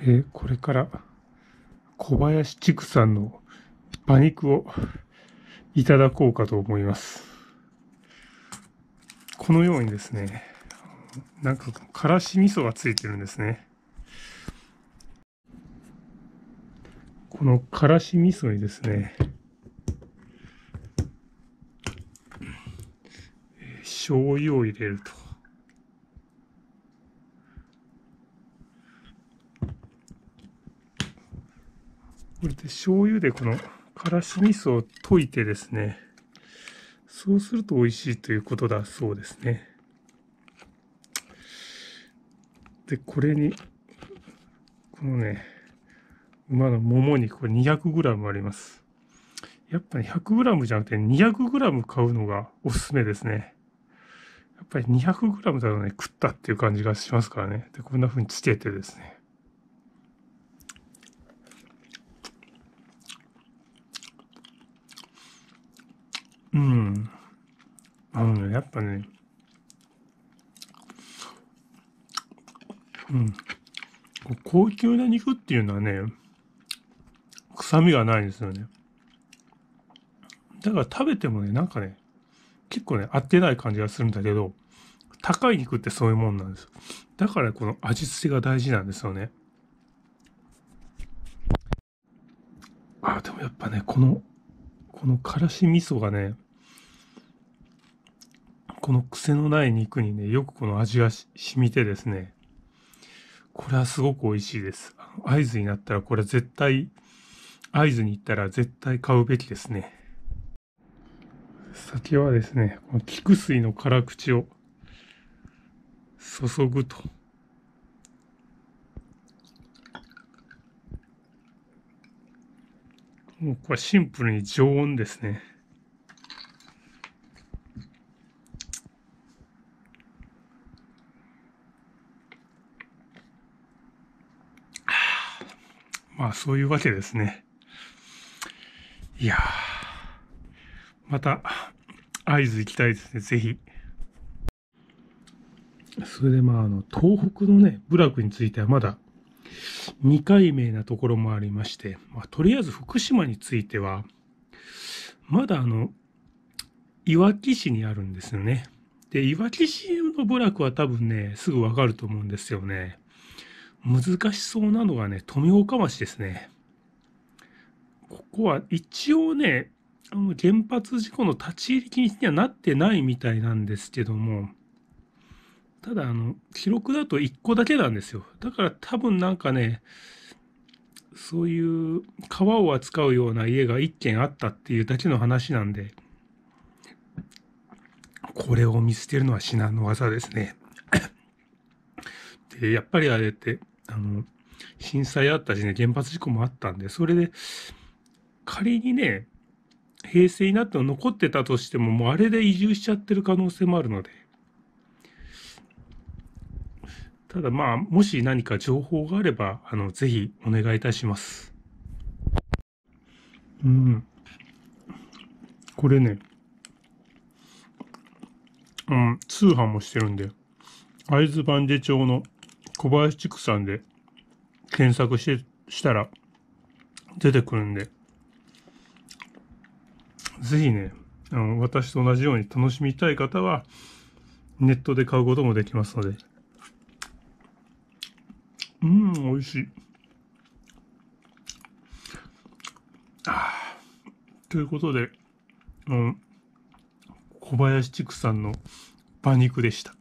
えー、これから小林畜さんの馬肉をいただこうかと思います。このようにですね、なんかからし味噌がついてるんですね。このからし味噌にですね、醤油を入れると。これで醤油でこのからし味噌を溶いてですね、そうすると美味しいということだそうですね。で、これに、このね、馬のもも肉、これ 200g あります。やっぱり 100g じゃなくて 200g 買うのがおすすめですね。やっぱり 200g だとね、食ったっていう感じがしますからね。で、こんな風につけてですね。うん。あのね、やっぱね、うん。高級な肉っていうのはね、臭みがないんですよね。だから食べてもね、なんかね、結構ね、合ってない感じがするんだけど、高い肉ってそういうもんなんですよ。だからこの味付けが大事なんですよね。あ、でもやっぱね、この、このからし味噌がね、この癖のない肉にね、よくこの味がし染みてですね、これはすごく美味しいです。合図になったらこれ絶対、合図に行ったら絶対買うべきですね。先はですね、この菊水の辛口を注ぐと。もうこれシンプルに常温ですね。まあそういうわけですね。いやまた、会津行きたいですね、ぜひ。それでまあ、あの、東北のね、部落についてはまだ未解明なところもありまして、まあ、とりあえず福島については、まだあの、いわき市にあるんですよね。で、いわき市の部落は多分ね、すぐわかると思うんですよね。難しそうなのがね、富岡町ですね。ここは一応ね、あの原発事故の立ち入り禁止にはなってないみたいなんですけども、ただ、あの、記録だと1個だけなんですよ。だから多分なんかね、そういう川を扱うような家が1軒あったっていうだけの話なんで、これを見捨てるのは至難の業ですね。で、やっぱりあれって、あの、震災あったしね、原発事故もあったんで、それで、仮にね、平成になっても残ってたとしても、もうあれで移住しちゃってる可能性もあるので、ただまあ、もし何か情報があれば、あの、ぜひお願いいたします。うん。これね、うん、通販もしてるんで、会津坂手町の小林畜産で検索してしたら出てくるんで、ぜひね、あの私と同じように楽しみたい方は、ネットで買うこともできますので。うん、美味しい。あということで、うん、小林畜産の馬肉でした。